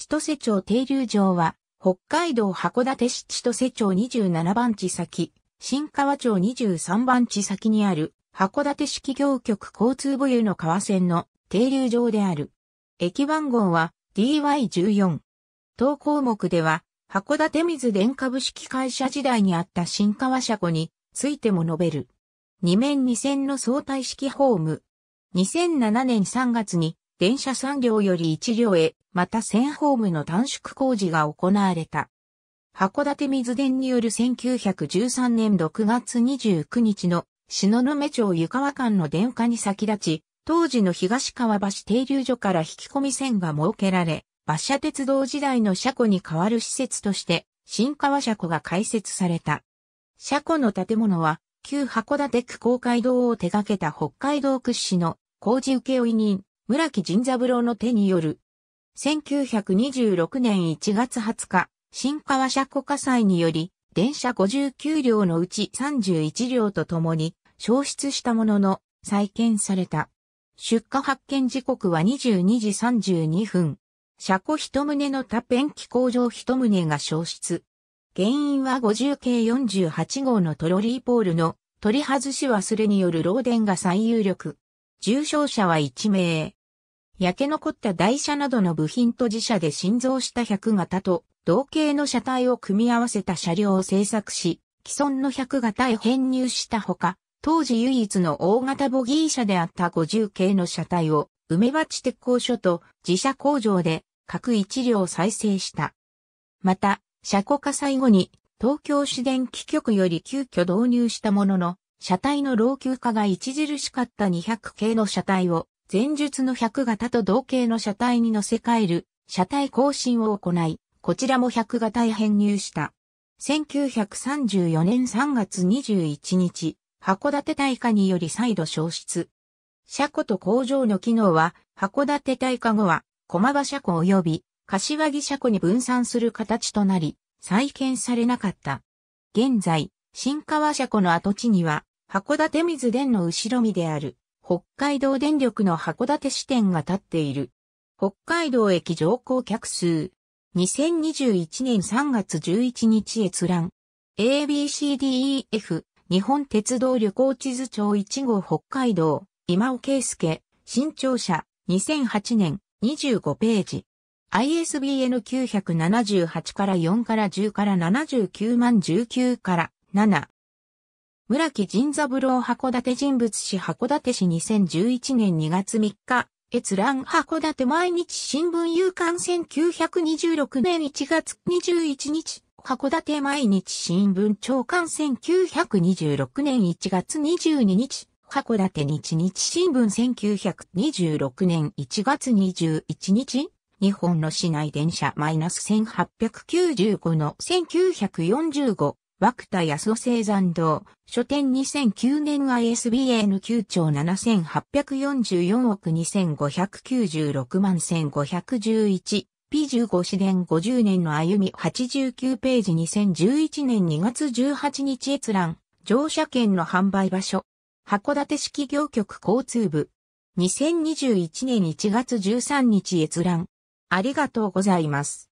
千歳町停留場は、北海道函館市千歳町27番地先、新川町23番地先にある、函館市企業局交通部有の川線の停留場である。駅番号は DY14。当項目では、函館水電株式会社時代にあった新川車庫についても述べる。2面2線の相対式ホーム。2007年3月に電車3両より1両へまた線ホームの短縮工事が行われた。函館水田による1913年6月29日の篠目町湯川間の電化に先立ち、当時の東川橋停留所から引き込み線が設けられ、馬車鉄道時代の車庫に代わる施設として、新川車庫が開設された。車庫の建物は、旧函館区公会堂を手掛けた北海道屈指の工事請負人、村木神三郎の手による1926年1月20日、新川車庫火災により、電車59両のうち31両とともに消失したものの再建された。出火発見時刻は22時32分。車庫一棟の多ペン機工場一棟が消失。原因は50系48号のトロリーポールの取り外し忘れによる漏電が最有力。重傷者は1名。焼け残った台車などの部品と自社で新造した100型と同型の車体を組み合わせた車両を製作し、既存の100型へ編入したほか、当時唯一の大型ボギー車であった50系の車体を梅鉢鉄工所と自社工場で各1両再生した。また、車庫火災後に東京市電機局より急遽導入したものの、車体の老朽化が著しかった200系の車体を前述の100型と同型の車体に乗せ替える、車体更新を行い、こちらも100型へ編入した。1934年3月21日、函館大火により再度消失。車庫と工場の機能は、函館大火後は、駒場車庫及び、柏木車庫に分散する形となり、再建されなかった。現在、新川車庫の跡地には、函館水田の後ろ身である。北海道電力の函館支店が建っている。北海道駅乗降客数。2021年3月11日閲覧。ABCDEF 日本鉄道旅行地図帳1号北海道今尾圭介新庁舎2008年25ページ。ISBN 978から4から10から79万19から7。村木仁三郎函館人物史函館市2011年2月3日、閲覧函館毎日新聞夕刊1926年1月21日、函館毎日新聞長刊1926年1月22日、函館日日新聞1926年1月21日、日本の市内電車マイナス1895の1945涌田康夫生山道、書店2009年 ISBN 9兆7844億2596万1511、P15 四伝50年の歩み89ページ2011年2月18日閲覧、乗車券の販売場所、函館市企業局交通部、2021年1月13日閲覧。ありがとうございます。